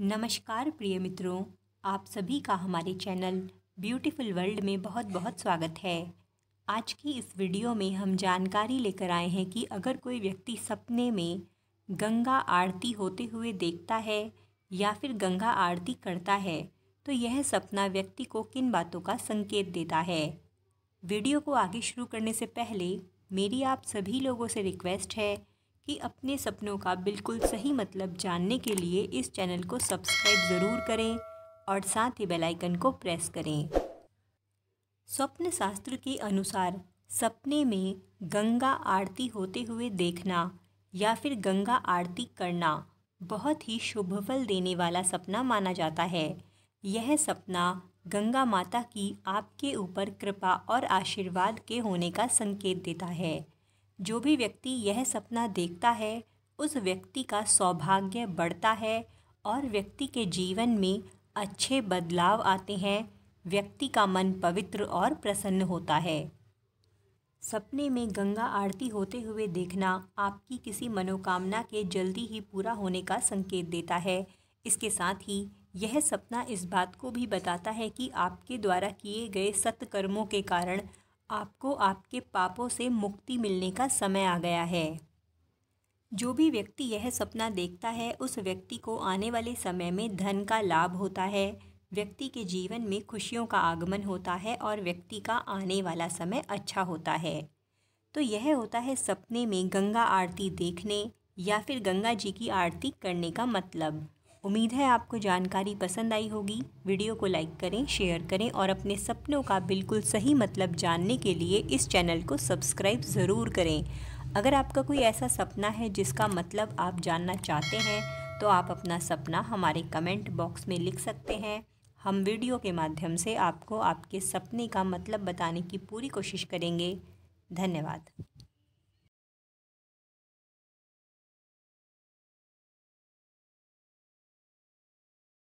नमस्कार प्रिय मित्रों आप सभी का हमारे चैनल ब्यूटीफुल वर्ल्ड में बहुत बहुत स्वागत है आज की इस वीडियो में हम जानकारी लेकर आए हैं कि अगर कोई व्यक्ति सपने में गंगा आरती होते हुए देखता है या फिर गंगा आरती करता है तो यह सपना व्यक्ति को किन बातों का संकेत देता है वीडियो को आगे शुरू करने से पहले मेरी आप सभी लोगों से रिक्वेस्ट है कि अपने सपनों का बिल्कुल सही मतलब जानने के लिए इस चैनल को सब्सक्राइब ज़रूर करें और साथ ही बेल आइकन को प्रेस करें स्वप्न शास्त्र के अनुसार सपने में गंगा आरती होते हुए देखना या फिर गंगा आरती करना बहुत ही शुभ फल देने वाला सपना माना जाता है यह सपना गंगा माता की आपके ऊपर कृपा और आशीर्वाद के होने का संकेत देता है जो भी व्यक्ति यह सपना देखता है उस व्यक्ति का सौभाग्य बढ़ता है और व्यक्ति के जीवन में अच्छे बदलाव आते हैं व्यक्ति का मन पवित्र और प्रसन्न होता है सपने में गंगा आरती होते हुए देखना आपकी किसी मनोकामना के जल्दी ही पूरा होने का संकेत देता है इसके साथ ही यह सपना इस बात को भी बताता है कि आपके द्वारा किए गए सत्कर्मों के कारण आपको आपके पापों से मुक्ति मिलने का समय आ गया है जो भी व्यक्ति यह सपना देखता है उस व्यक्ति को आने वाले समय में धन का लाभ होता है व्यक्ति के जीवन में खुशियों का आगमन होता है और व्यक्ति का आने वाला समय अच्छा होता है तो यह होता है सपने में गंगा आरती देखने या फिर गंगा जी की आरती करने का मतलब उम्मीद है आपको जानकारी पसंद आई होगी वीडियो को लाइक करें शेयर करें और अपने सपनों का बिल्कुल सही मतलब जानने के लिए इस चैनल को सब्सक्राइब ज़रूर करें अगर आपका कोई ऐसा सपना है जिसका मतलब आप जानना चाहते हैं तो आप अपना सपना हमारे कमेंट बॉक्स में लिख सकते हैं हम वीडियो के माध्यम से आपको आपके सपने का मतलब बताने की पूरी कोशिश करेंगे धन्यवाद